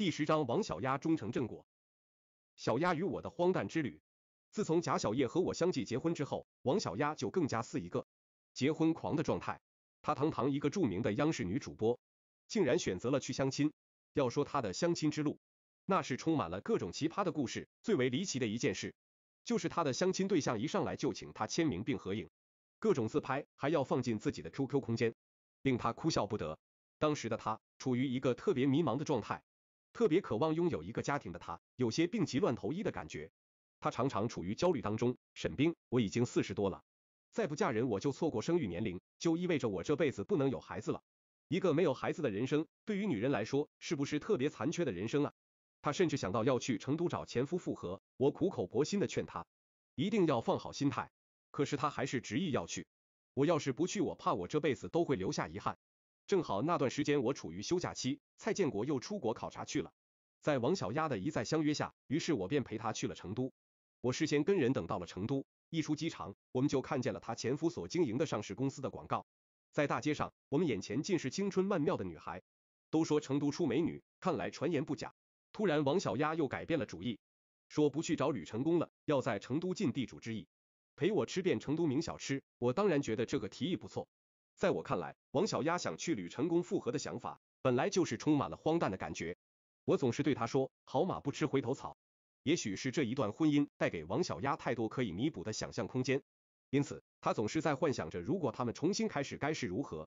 第十章王小丫终成正果，小丫与我的荒诞之旅。自从贾小叶和我相继结婚之后，王小丫就更加似一个结婚狂的状态。她堂堂一个著名的央视女主播，竟然选择了去相亲。要说她的相亲之路，那是充满了各种奇葩的故事。最为离奇的一件事，就是她的相亲对象一上来就请她签名并合影，各种自拍还要放进自己的 QQ 空间，令她哭笑不得。当时的她处于一个特别迷茫的状态。特别渴望拥有一个家庭的他，有些病急乱投医的感觉。他常常处于焦虑当中。沈冰，我已经四十多了，再不嫁人我就错过生育年龄，就意味着我这辈子不能有孩子了。一个没有孩子的人生，对于女人来说，是不是特别残缺的人生啊？他甚至想到要去成都找前夫复合。我苦口婆心的劝他，一定要放好心态。可是他还是执意要去。我要是不去，我怕我这辈子都会留下遗憾。正好那段时间我处于休假期，蔡建国又出国考察去了。在王小丫的一再相约下，于是我便陪她去了成都。我事先跟人等到了成都，一出机场，我们就看见了她前夫所经营的上市公司的广告。在大街上，我们眼前尽是青春曼妙的女孩。都说成都出美女，看来传言不假。突然，王小丫又改变了主意，说不去找吕成功了，要在成都尽地主之谊，陪我吃遍成都名小吃。我当然觉得这个提议不错。在我看来，王小丫想去吕成功复合的想法，本来就是充满了荒诞的感觉。我总是对他说，好马不吃回头草。也许是这一段婚姻带给王小丫太多可以弥补的想象空间，因此她总是在幻想着，如果他们重新开始该是如何。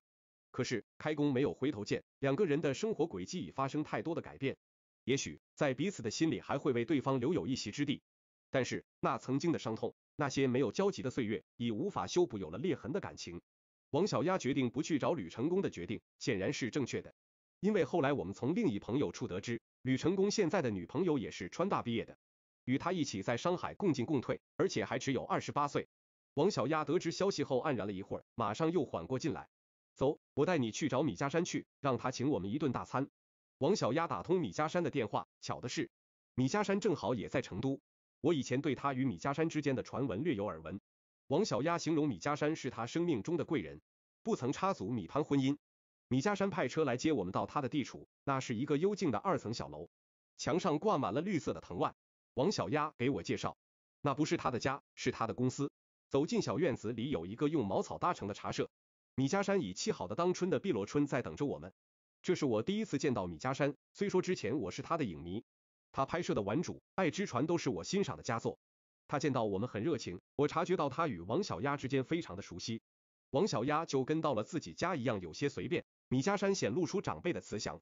可是开弓没有回头箭，两个人的生活轨迹已发生太多的改变。也许在彼此的心里还会为对方留有一席之地，但是那曾经的伤痛，那些没有交集的岁月，已无法修补有了裂痕的感情。王小丫决定不去找吕成功的决定显然是正确的，因为后来我们从另一朋友处得知，吕成功现在的女朋友也是川大毕业的，与他一起在上海共进共退，而且还只有二十八岁。王小丫得知消息后黯然了一会儿，马上又缓过劲来。走，我带你去找米家山去，让他请我们一顿大餐。王小丫打通米家山的电话，巧的是，米家山正好也在成都。我以前对他与米家山之间的传闻略有耳闻。王小丫形容米家山是他生命中的贵人，不曾插足米潘婚姻。米家山派车来接我们到他的地处，那是一个幽静的二层小楼，墙上挂满了绿色的藤蔓。王小丫给我介绍，那不是他的家，是他的公司。走进小院子里，有一个用茅草搭成的茶社。米家山以沏好的当春的碧螺春在等着我们。这是我第一次见到米家山，虽说之前我是他的影迷，他拍摄的《玩主》《爱之船》都是我欣赏的佳作。他见到我们很热情，我察觉到他与王小丫之间非常的熟悉，王小丫就跟到了自己家一样，有些随便。米家山显露出长辈的慈祥。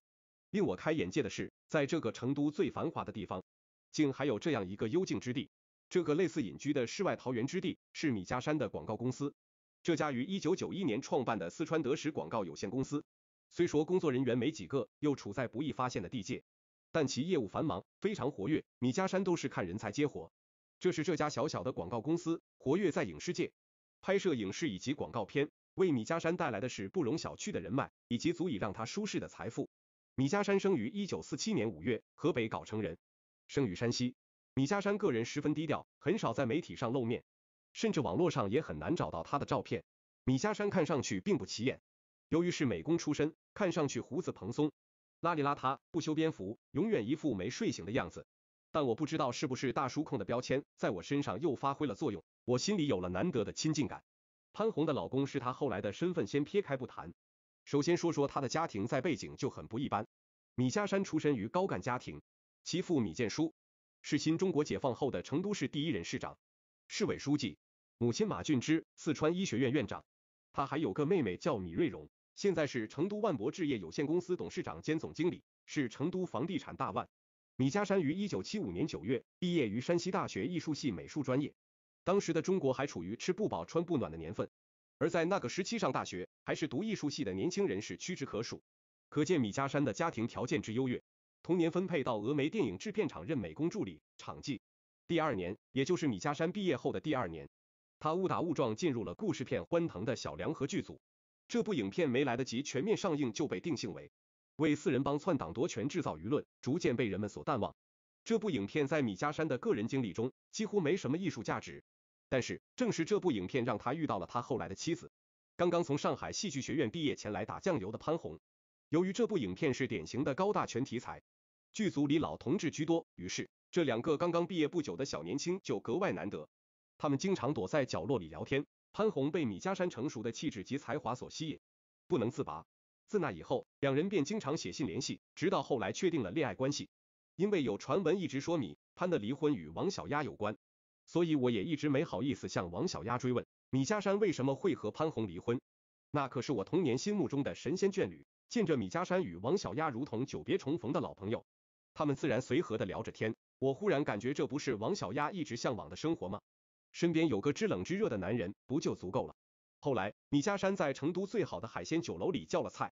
令我开眼界的是，在这个成都最繁华的地方，竟还有这样一个幽静之地。这个类似隐居的世外桃源之地，是米家山的广告公司。这家于一九九一年创办的四川德时广告有限公司，虽说工作人员没几个，又处在不易发现的地界，但其业务繁忙，非常活跃。米家山都是看人才接活。这是这家小小的广告公司活跃在影视界，拍摄影视以及广告片，为米家山带来的是不容小觑的人脉以及足以让他舒适的财富。米家山生于一九四七年五月，河北藁城人，生于山西。米家山个人十分低调，很少在媒体上露面，甚至网络上也很难找到他的照片。米家山看上去并不起眼，由于是美工出身，看上去胡子蓬松，邋里邋遢，不修边幅，永远一副没睡醒的样子。但我不知道是不是大叔控的标签在我身上又发挥了作用，我心里有了难得的亲近感。潘虹的老公是她后来的身份先撇开不谈，首先说说她的家庭在背景就很不一般。米家山出身于高干家庭，其父米建书是新中国解放后的成都市第一任市长、市委书记，母亲马俊芝四川医学院院长。他还有个妹妹叫米瑞荣，现在是成都万博置业有限公司董事长兼总经理，是成都房地产大腕。米家山于一九七五年九月毕业于山西大学艺术系美术专业。当时的中国还处于吃不饱穿不暖的年份，而在那个时期上大学还是读艺术系的年轻人士屈指可数，可见米家山的家庭条件之优越。同年分配到峨眉电影制片厂任美工助理、场记。第二年，也就是米家山毕业后的第二年，他误打误撞进入了故事片《欢腾的小梁河》剧组。这部影片没来得及全面上映就被定性为。为四人帮篡党夺权制造舆论，逐渐被人们所淡忘。这部影片在米家山的个人经历中几乎没什么艺术价值，但是正是这部影片让他遇到了他后来的妻子，刚刚从上海戏剧学院毕业前来打酱油的潘虹。由于这部影片是典型的高大全题材，剧组里老同志居多，于是这两个刚刚毕业不久的小年轻就格外难得。他们经常躲在角落里聊天，潘虹被米家山成熟的气质及才华所吸引，不能自拔。自那以后，两人便经常写信联系，直到后来确定了恋爱关系。因为有传闻一直说米潘的离婚与王小丫有关，所以我也一直没好意思向王小丫追问米家山为什么会和潘红离婚。那可是我童年心目中的神仙眷侣，见着米家山与王小丫如同久别重逢的老朋友，他们自然随和的聊着天。我忽然感觉这不是王小丫一直向往的生活吗？身边有个知冷知热的男人不就足够了？后来，米家山在成都最好的海鲜酒楼里叫了菜。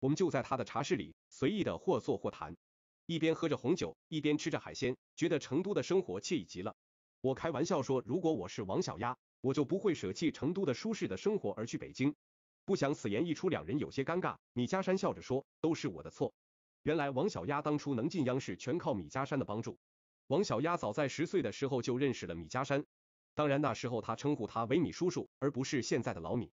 我们就在他的茶室里随意的或坐或谈，一边喝着红酒，一边吃着海鲜，觉得成都的生活惬意极了。我开玩笑说，如果我是王小丫，我就不会舍弃成都的舒适的生活而去北京。不想此言一出，两人有些尴尬。米家山笑着说，都是我的错。原来王小丫当初能进央视，全靠米家山的帮助。王小丫早在十岁的时候就认识了米家山，当然那时候她称呼他为米叔叔，而不是现在的老米。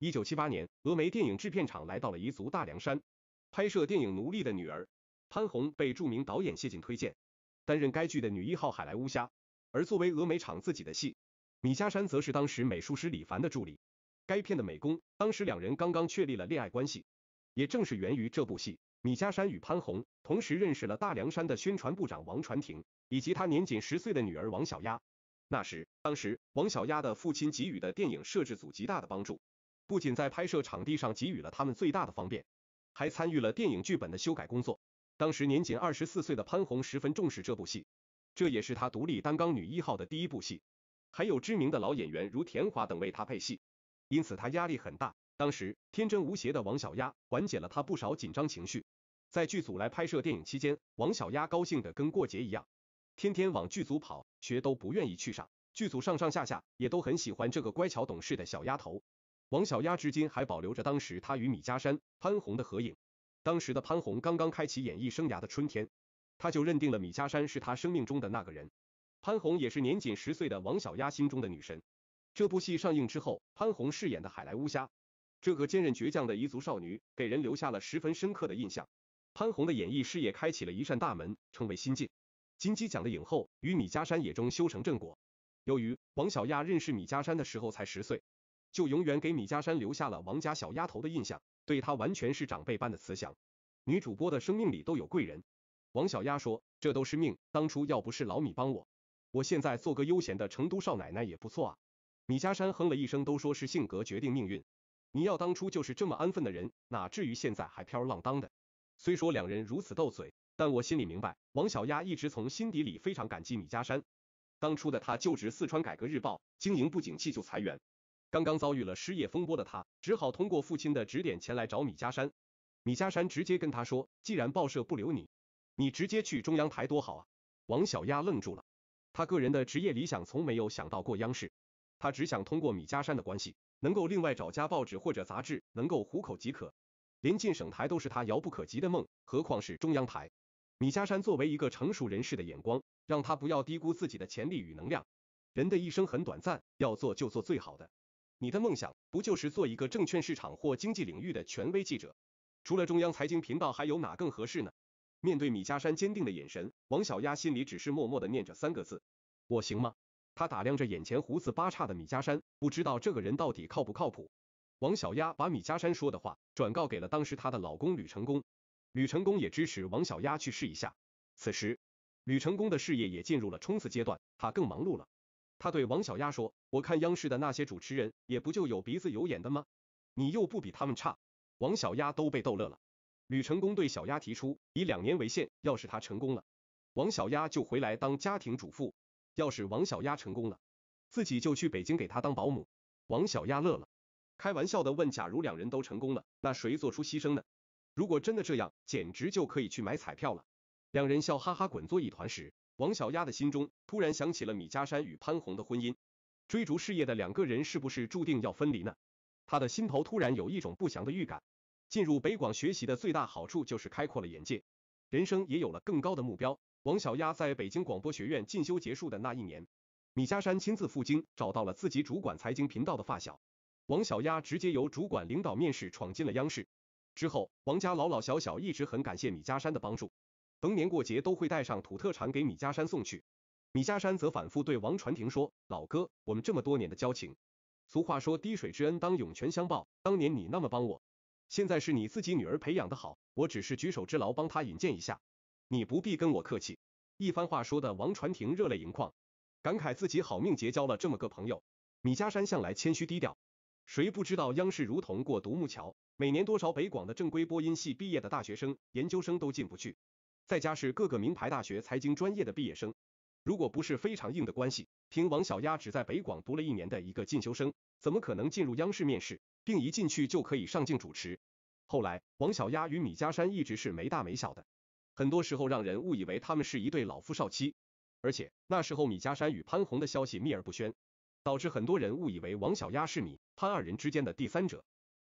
一九七八年，峨眉电影制片厂来到了彝族大凉山，拍摄电影《奴隶的女儿》，潘虹被著名导演谢晋推荐，担任该剧的女一号海来乌虾。而作为峨眉厂自己的戏，米家山则是当时美术师李凡的助理。该片的美工，当时两人刚刚确立了恋爱关系。也正是源于这部戏，米家山与潘虹同时认识了大凉山的宣传部长王传庭以及他年仅十岁的女儿王小丫。那时，当时王小丫的父亲给予的电影摄制组极大的帮助。不仅在拍摄场地上给予了他们最大的方便，还参与了电影剧本的修改工作。当时年仅二十四岁的潘虹十分重视这部戏，这也是她独立担纲女一号的第一部戏。还有知名的老演员如田华等为她配戏，因此她压力很大。当时天真无邪的王小丫缓解了她不少紧张情绪。在剧组来拍摄电影期间，王小丫高兴的跟过节一样，天天往剧组跑，学都不愿意去上。剧组上上下下也都很喜欢这个乖巧懂事的小丫头。王小丫至今还保留着当时她与米家山、潘虹的合影。当时的潘虹刚刚开启演艺生涯的春天，她就认定了米家山是她生命中的那个人。潘虹也是年仅十岁的王小丫心中的女神。这部戏上映之后，潘虹饰演的海来乌虾，这个坚韧倔强的彝族少女，给人留下了十分深刻的印象。潘虹的演艺事业开启了一扇大门，成为新晋金鸡奖的影后，与米家山也终修成正果。由于王小丫认识米家山的时候才十岁。就永远给米家山留下了王家小丫头的印象，对她完全是长辈般的慈祥。女主播的生命里都有贵人，王小丫说，这都是命，当初要不是老米帮我，我现在做个悠闲的成都少奶奶也不错啊。米家山哼了一声，都说是性格决定命运，你要当初就是这么安分的人，哪至于现在还飘浪荡的？虽说两人如此斗嘴，但我心里明白，王小丫一直从心底里非常感激米家山。当初的他就职四川改革日报，经营不景气就裁员。刚刚遭遇了失业风波的他，只好通过父亲的指点前来找米家山。米家山直接跟他说，既然报社不留你，你直接去中央台多好啊！王小丫愣住了，他个人的职业理想从没有想到过央视，他只想通过米家山的关系，能够另外找家报纸或者杂志，能够糊口即可。连进省台都是他遥不可及的梦，何况是中央台？米家山作为一个成熟人士的眼光，让他不要低估自己的潜力与能量。人的一生很短暂，要做就做最好的。你的梦想不就是做一个证券市场或经济领域的权威记者？除了中央财经频道，还有哪更合适呢？面对米家山坚定的眼神，王小丫心里只是默默的念着三个字：我行吗？她打量着眼前胡子八叉的米家山，不知道这个人到底靠不靠谱。王小丫把米家山说的话转告给了当时她的老公吕成功，吕成功也支持王小丫去试一下。此时，吕成功的事业也进入了冲刺阶段，他更忙碌了。他对王小丫说：“我看央视的那些主持人也不就有鼻子有眼的吗？你又不比他们差。”王小丫都被逗乐了。吕成功对小丫提出，以两年为限，要是他成功了，王小丫就回来当家庭主妇；要是王小丫成功了，自己就去北京给她当保姆。王小丫乐了，开玩笑的问：“假如两人都成功了，那谁做出牺牲呢？”如果真的这样，简直就可以去买彩票了。两人笑哈哈滚作一团时。王小丫的心中突然想起了米家山与潘虹的婚姻，追逐事业的两个人是不是注定要分离呢？他的心头突然有一种不祥的预感。进入北广学习的最大好处就是开阔了眼界，人生也有了更高的目标。王小丫在北京广播学院进修结束的那一年，米家山亲自赴京，找到了自己主管财经频道的发小。王小丫直接由主管领导面试闯进了央视。之后，王家老老小小一直很感谢米家山的帮助。逢年过节都会带上土特产给米家山送去，米家山则反复对王传庭说：“老哥，我们这么多年的交情，俗话说滴水之恩当涌泉相报，当年你那么帮我，现在是你自己女儿培养的好，我只是举手之劳帮她引荐一下，你不必跟我客气。”一番话说的王传庭热泪盈眶，感慨自己好命结交了这么个朋友。米家山向来谦虚低调，谁不知道央视如同过独木桥，每年多少北广的正规播音系毕业的大学生、研究生都进不去。在家是各个名牌大学财经专业的毕业生，如果不是非常硬的关系，凭王小丫只在北广读了一年的一个进修生，怎么可能进入央视面试，并一进去就可以上镜主持？后来，王小丫与米家山一直是没大没小的，很多时候让人误以为他们是一对老夫少妻。而且那时候米家山与潘虹的消息秘而不宣，导致很多人误以为王小丫是米潘二人之间的第三者。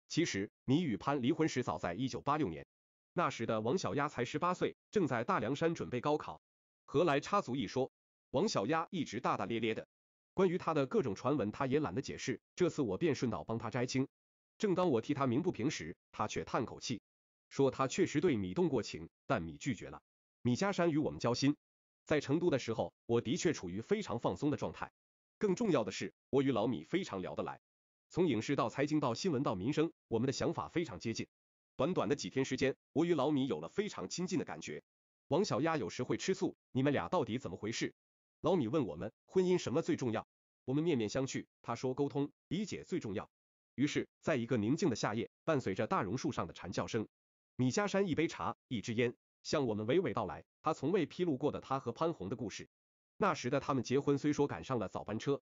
其实米与潘离婚时早在一九八六年。那时的王小丫才十八岁，正在大凉山准备高考，何来插足一说？王小丫一直大大咧咧的，关于她的各种传闻，她也懒得解释。这次我便顺道帮她摘清。正当我替她鸣不平时，她却叹口气，说她确实对米动过情，但米拒绝了。米家山与我们交心，在成都的时候，我的确处于非常放松的状态。更重要的是，我与老米非常聊得来，从影视到财经到新闻到民生，我们的想法非常接近。短短的几天时间，我与老米有了非常亲近的感觉。王小丫有时会吃醋，你们俩到底怎么回事？老米问我们，婚姻什么最重要？我们面面相觑。他说沟通理解最重要。于是，在一个宁静的夏夜，伴随着大榕树上的蝉叫声，米家山一杯茶，一支烟，向我们娓娓道来他从未披露过的他和潘红的故事。那时的他们结婚虽说赶上了早班车，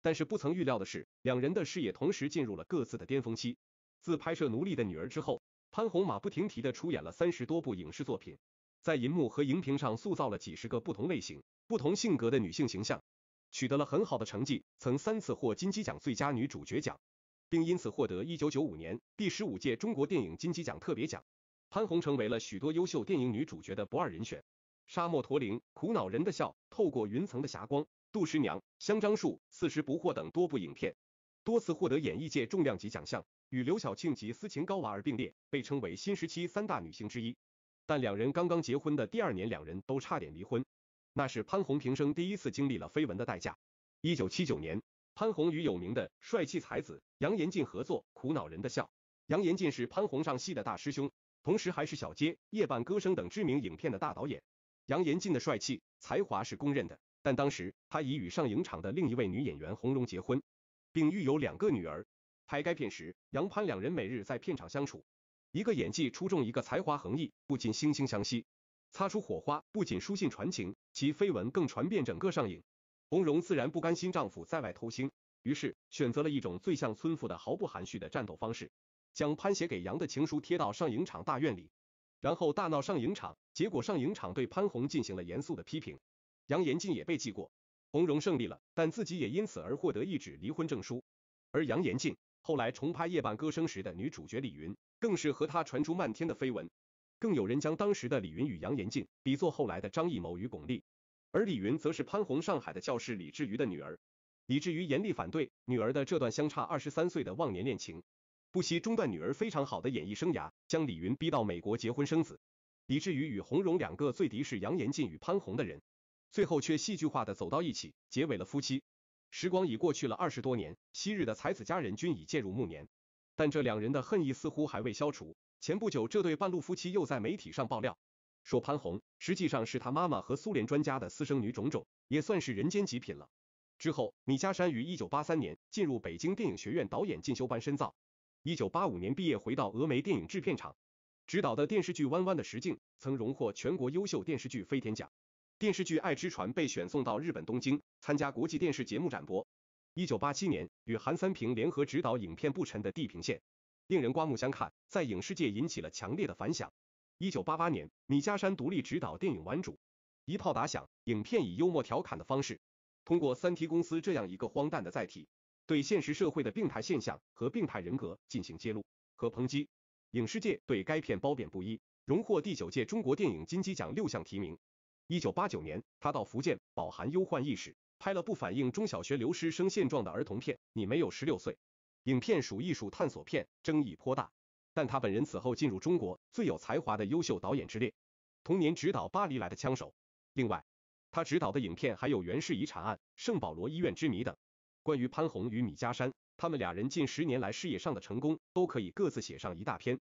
但是不曾预料的是，两人的事业同时进入了各自的巅峰期。自拍摄《奴隶的女儿》之后。潘虹马不停蹄地出演了三十多部影视作品，在银幕和荧屏上塑造了几十个不同类型、不同性格的女性形象，取得了很好的成绩，曾三次获金鸡奖最佳女主角奖，并因此获得一九九五年第十五届中国电影金鸡奖特别奖。潘虹成为了许多优秀电影女主角的不二人选，《沙漠驼铃》《苦恼人的笑》《透过云层的霞光》《杜十娘》《香樟树》《四十不惑》等多部影片，多次获得演艺界重量级奖项。与刘晓庆及斯琴高娃儿并列，被称为新时期三大女星之一。但两人刚刚结婚的第二年，两人都差点离婚。那是潘虹平生第一次经历了绯闻的代价。一九七九年，潘虹与有名的帅气才子杨延进合作《苦恼人的笑》。杨延进是潘虹上戏的大师兄，同时还是小街、夜半歌声等知名影片的大导演。杨延进的帅气才华是公认的，但当时他已与上影厂的另一位女演员洪荣结婚，并育有两个女儿。拍该片时，杨潘两人每日在片场相处，一个演技出众，一个才华横溢，不仅惺惺相惜，擦出火花，不仅书信传情，其绯闻更传遍整个上影。红蓉自然不甘心丈夫在外偷腥，于是选择了一种最像村妇的毫不含蓄的战斗方式，将潘写给杨的情书贴到上影厂大院里，然后大闹上影厂。结果上影厂对潘红进行了严肃的批评，杨延晋也被记过。红蓉胜利了，但自己也因此而获得一纸离婚证书，而杨延晋。后来重拍《夜半歌声》时的女主角李云，更是和他传出漫天的绯闻，更有人将当时的李云与杨延进比作后来的张艺谋与巩俐，而李云则是潘虹上海的教师李志瑜的女儿，李志瑜严厉反对女儿的这段相差二十三岁的忘年恋情，不惜中断女儿非常好的演艺生涯，将李云逼到美国结婚生子。李志瑜与洪荣两个最敌视杨延进与潘虹的人，最后却戏剧化的走到一起，结为了夫妻。时光已过去了二十多年，昔日的才子佳人均已渐入暮年，但这两人的恨意似乎还未消除。前不久，这对半路夫妻又在媒体上爆料，说潘虹实际上是他妈妈和苏联专家的私生女，种种也算是人间极品了。之后，米家山于一九八三年进入北京电影学院导演进修班深造，一九八五年毕业，回到峨眉电影制片厂，执导的电视剧《弯弯的石径》曾荣获全国优秀电视剧飞天奖。电视剧《爱之船》被选送到日本东京参加国际电视节目展播。一九八七年，与韩三平联合执导影片《不沉的地平线》，令人刮目相看，在影视界引起了强烈的反响。一九八八年，米家山独立执导电影《玩主》，一炮打响。影片以幽默调侃的方式，通过三 T 公司这样一个荒诞的载体，对现实社会的病态现象和病态人格进行揭露和抨击。影视界对该片褒贬不一，荣获第九届中国电影金鸡奖六项提名。一九八九年，他到福建，饱含忧患意识，拍了部反映中小学流失生现状的儿童片《你没有十六岁》。影片属艺术探索片，争议颇大。但他本人此后进入中国最有才华的优秀导演之列，同年执导《巴黎来的枪手》。另外，他执导的影片还有《袁氏遗产案》《圣保罗医院之谜》等。关于潘虹与米家山，他们俩人近十年来事业上的成功，都可以各自写上一大篇。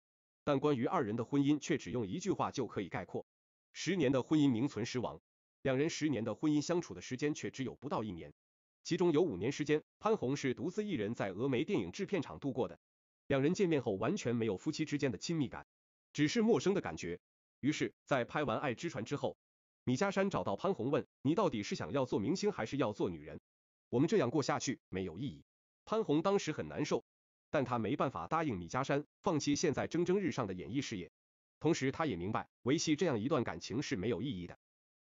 但关于二人的婚姻，却只用一句话就可以概括。十年的婚姻名存实亡，两人十年的婚姻相处的时间却只有不到一年，其中有五年时间，潘虹是独自一人在峨眉电影制片厂度过的。两人见面后完全没有夫妻之间的亲密感，只是陌生的感觉。于是，在拍完《爱之船》之后，米家山找到潘虹问：“你到底是想要做明星还是要做女人？我们这样过下去没有意义。”潘虹当时很难受，但她没办法答应米家山放弃现在蒸蒸日上的演艺事业。同时，他也明白维系这样一段感情是没有意义的，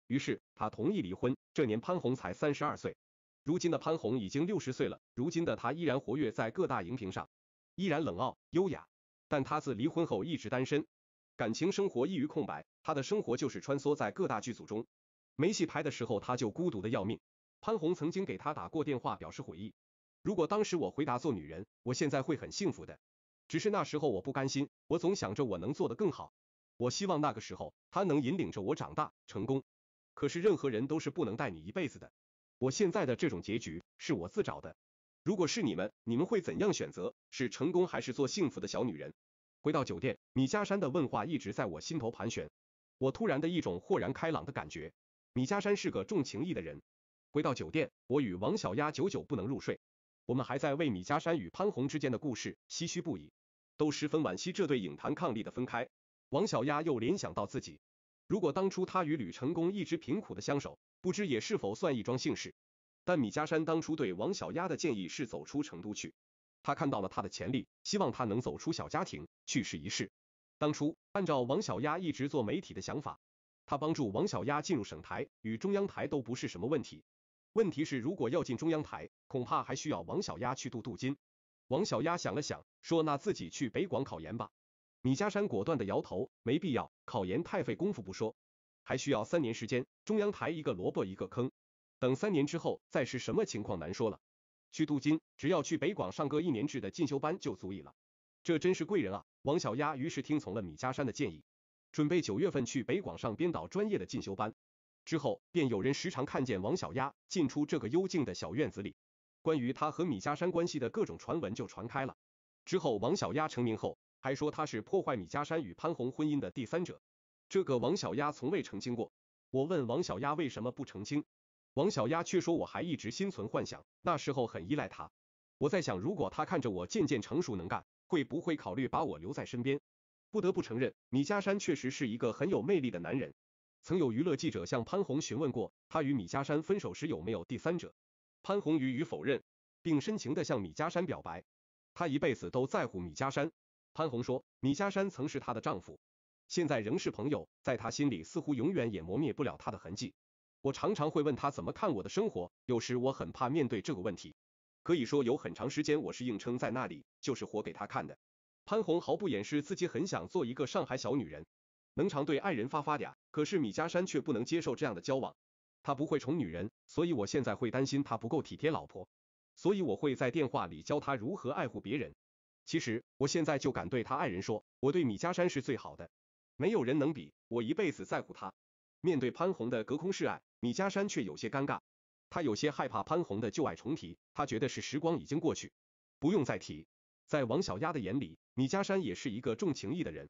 于是他同意离婚。这年潘虹才三十二岁，如今的潘虹已经六十岁了。如今的她依然活跃在各大荧屏上，依然冷傲优雅。但她自离婚后一直单身，感情生活一于空白。她的生活就是穿梭在各大剧组中，没戏拍的时候，她就孤独的要命。潘虹曾经给她打过电话，表示悔意。如果当时我回答做女人，我现在会很幸福的。只是那时候我不甘心，我总想着我能做得更好。我希望那个时候他能引领着我长大成功，可是任何人都是不能带你一辈子的。我现在的这种结局是我自找的。如果是你们，你们会怎样选择？是成功还是做幸福的小女人？回到酒店，米家山的问话一直在我心头盘旋。我突然的一种豁然开朗的感觉。米家山是个重情义的人。回到酒店，我与王小丫久久不能入睡。我们还在为米家山与潘虹之间的故事唏嘘不已，都十分惋惜这对影坛伉俪的分开。王小丫又联想到自己，如果当初她与吕成功一直贫苦的相守，不知也是否算一桩幸事。但米家山当初对王小丫的建议是走出成都去，他看到了她的潜力，希望她能走出小家庭，去试一试。当初按照王小丫一直做媒体的想法，他帮助王小丫进入省台与中央台都不是什么问题。问题是如果要进中央台，恐怕还需要王小丫去镀镀金。王小丫想了想，说那自己去北广考研吧。米家山果断地摇头，没必要，考研太费功夫不说，还需要三年时间，中央台一个萝卜一个坑，等三年之后再是什么情况难说了。去镀金，只要去北广上个一年制的进修班就足以了。这真是贵人啊！王小丫于是听从了米家山的建议，准备九月份去北广上编导专业的进修班。之后便有人时常看见王小丫进出这个幽静的小院子里，关于她和米家山关系的各种传闻就传开了。之后王小丫成名后。还说他是破坏米家山与潘红婚姻的第三者，这个王小丫从未澄清过。我问王小丫为什么不澄清，王小丫却说我还一直心存幻想，那时候很依赖他。我在想，如果他看着我渐渐成熟能干，会不会考虑把我留在身边？不得不承认，米家山确实是一个很有魅力的男人。曾有娱乐记者向潘虹询问过，他与米家山分手时有没有第三者，潘虹予以否认，并深情地向米家山表白，他一辈子都在乎米家山。潘虹说，米家山曾是她的丈夫，现在仍是朋友，在她心里似乎永远也磨灭不了他的痕迹。我常常会问他怎么看我的生活，有时我很怕面对这个问题。可以说有很长时间我是硬撑在那里，就是活给他看的。潘虹毫不掩饰自己很想做一个上海小女人，能常对爱人发发嗲。可是米家山却不能接受这样的交往，他不会宠女人，所以我现在会担心他不够体贴老婆，所以我会在电话里教他如何爱护别人。其实我现在就敢对他爱人说，我对米家山是最好的，没有人能比，我一辈子在乎他。面对潘虹的隔空示爱，米家山却有些尴尬，他有些害怕潘虹的旧爱重提，他觉得是时光已经过去，不用再提。在王小丫的眼里，米家山也是一个重情义的人，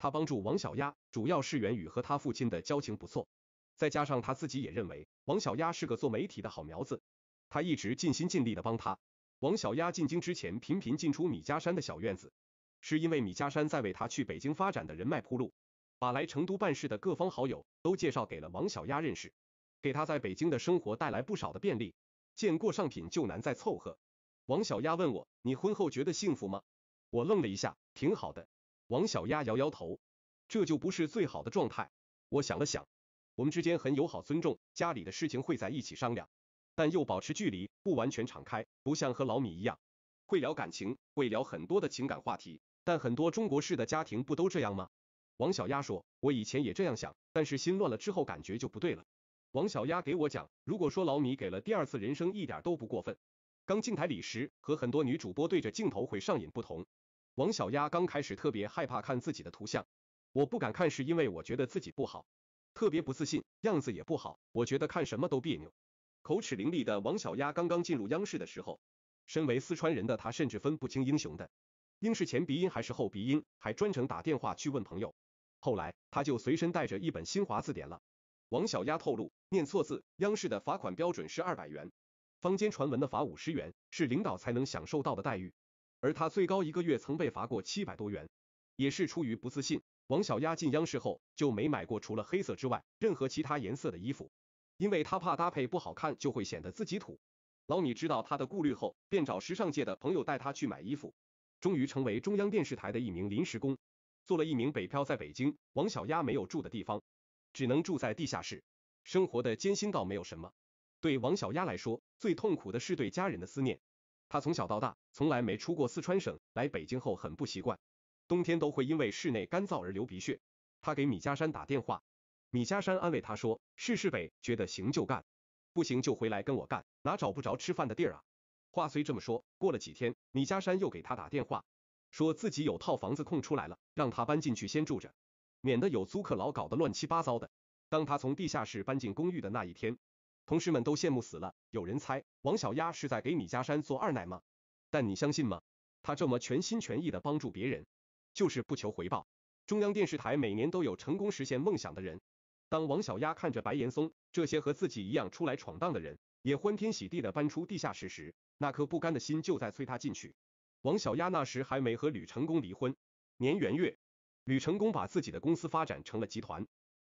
他帮助王小丫主要是源于和他父亲的交情不错，再加上他自己也认为王小丫是个做媒体的好苗子，他一直尽心尽力的帮她。王小丫进京之前，频频进出米家山的小院子，是因为米家山在为他去北京发展的人脉铺路，把来成都办事的各方好友都介绍给了王小丫认识，给他在北京的生活带来不少的便利。见过上品就难再凑合。王小丫问我，你婚后觉得幸福吗？我愣了一下，挺好的。王小丫摇摇头，这就不是最好的状态。我想了想，我们之间很友好，尊重，家里的事情会在一起商量。但又保持距离，不完全敞开，不像和老米一样会聊感情，会聊很多的情感话题。但很多中国式的家庭不都这样吗？王小丫说，我以前也这样想，但是心乱了之后感觉就不对了。王小丫给我讲，如果说老米给了第二次人生，一点都不过分。刚进台里时，和很多女主播对着镜头会上瘾不同，王小丫刚开始特别害怕看自己的图像，我不敢看是因为我觉得自己不好，特别不自信，样子也不好，我觉得看什么都别扭。口齿伶俐的王小丫刚刚进入央视的时候，身为四川人的她甚至分不清英雄的英是前鼻音还是后鼻音，还专程打电话去问朋友。后来，她就随身带着一本新华字典了。王小丫透露，念错字央视的罚款标准是二百元，坊间传闻的罚五十元是领导才能享受到的待遇，而她最高一个月曾被罚过七百多元。也是出于不自信，王小丫进央视后就没买过除了黑色之外任何其他颜色的衣服。因为他怕搭配不好看，就会显得自己土。老米知道他的顾虑后，便找时尚界的朋友带他去买衣服。终于成为中央电视台的一名临时工，做了一名北漂，在北京。王小丫没有住的地方，只能住在地下室，生活的艰辛倒没有什么。对王小丫来说，最痛苦的是对家人的思念。她从小到大从来没出过四川省，来北京后很不习惯，冬天都会因为室内干燥而流鼻血。她给米家山打电话。米家山安慰他说：“试试呗，觉得行就干，不行就回来跟我干，哪找不着吃饭的地儿啊？”话虽这么说，过了几天，米家山又给他打电话，说自己有套房子空出来了，让他搬进去先住着，免得有租客老搞得乱七八糟的。当他从地下室搬进公寓的那一天，同事们都羡慕死了。有人猜王小丫是在给米家山做二奶吗？但你相信吗？他这么全心全意的帮助别人，就是不求回报。中央电视台每年都有成功实现梦想的人。当王小丫看着白岩松这些和自己一样出来闯荡的人，也欢天喜地的搬出地下室时，那颗不甘的心就在催他进去。王小丫那时还没和吕成功离婚。年元月，吕成功把自己的公司发展成了集团，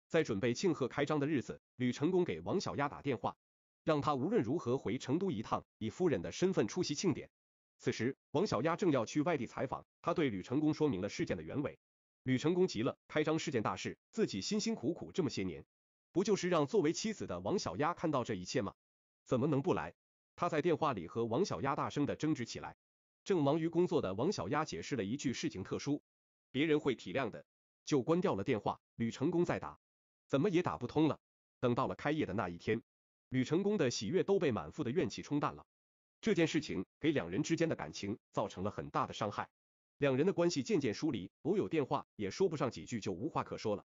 在准备庆贺开张的日子，吕成功给王小丫打电话，让他无论如何回成都一趟，以夫人的身份出席庆典。此时，王小丫正要去外地采访，她对吕成功说明了事件的原委。吕成功急了，开张是件大事，自己辛辛苦苦这么些年，不就是让作为妻子的王小丫看到这一切吗？怎么能不来？他在电话里和王小丫大声的争执起来。正忙于工作的王小丫解释了一句“事情特殊，别人会体谅的”，就关掉了电话。吕成功再打，怎么也打不通了。等到了开业的那一天，吕成功的喜悦都被满腹的怨气冲淡了。这件事情给两人之间的感情造成了很大的伤害。两人的关系渐渐疏离，偶有电话，也说不上几句就无话可说了。